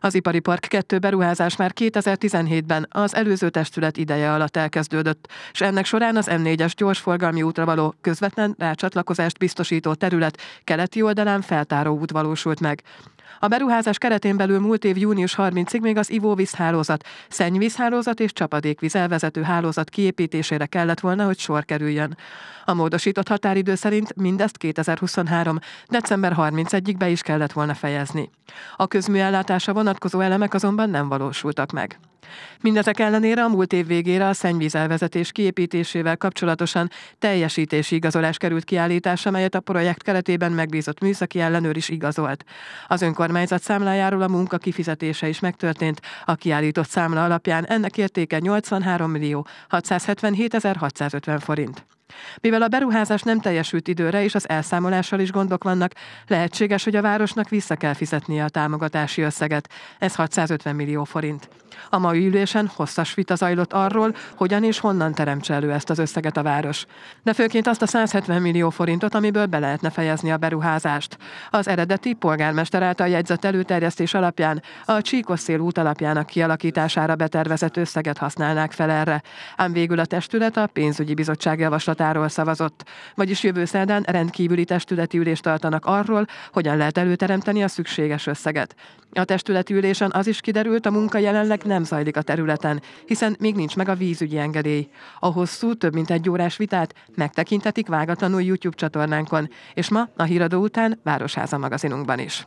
Az ipari park 2 beruházás már 2017-ben az előző testület ideje alatt elkezdődött, és ennek során az M4-es gyorsforgalmi útra való közvetlen rácsatlakozást biztosító terület keleti oldalán feltáró út valósult meg. A beruházás keretén belül múlt év június 30-ig még az ivóvízhálózat, szennyvízhálózat és csapadékvíz elvezető hálózat kiépítésére kellett volna, hogy sor kerüljön. A módosított határidő szerint mindezt 2023. december 31-ig be is kellett volna fejezni. A közműellátása vonatkozó elemek azonban nem valósultak meg. Mindezek ellenére a múlt év végére a szennyvízelvezetés kiépítésével kapcsolatosan teljesítési igazolás került kiállításra, melyet a projekt keretében megbízott műszaki ellenőr is igazolt. Az önkormányzat számlájáról a munka kifizetése is megtörtént, a kiállított számla alapján ennek értéke 83 millió 677 650 forint. Mivel a beruházás nem teljesült időre és az elszámolással is gondok vannak, lehetséges, hogy a városnak vissza kell fizetnie a támogatási összeget. Ez 650 millió forint. A mai ülésen hosszas vita zajlott arról, hogyan és honnan teremtse elő ezt az összeget a város. De főként azt a 170 millió forintot, amiből be lehetne fejezni a beruházást. Az eredeti polgármester által jegyzett előterjesztés alapján a szél út alapjának kialakítására betervezett összeget használnák fel erre. Ám végül a testület a pénzügyi bizottság javaslatáról szavazott. Vagyis jövő szerdán rendkívüli testületi ülést tartanak arról, hogyan lehet előteremteni a szükséges összeget. A testületi ülésen az is kiderült, a munka jelenleg nem zajlik a területen, hiszen még nincs meg a vízügyi engedély. A hosszú, több mint egy órás vitát megtekintetik vágatlanul YouTube csatornánkon, és ma a híradó után Városháza magazinunkban is.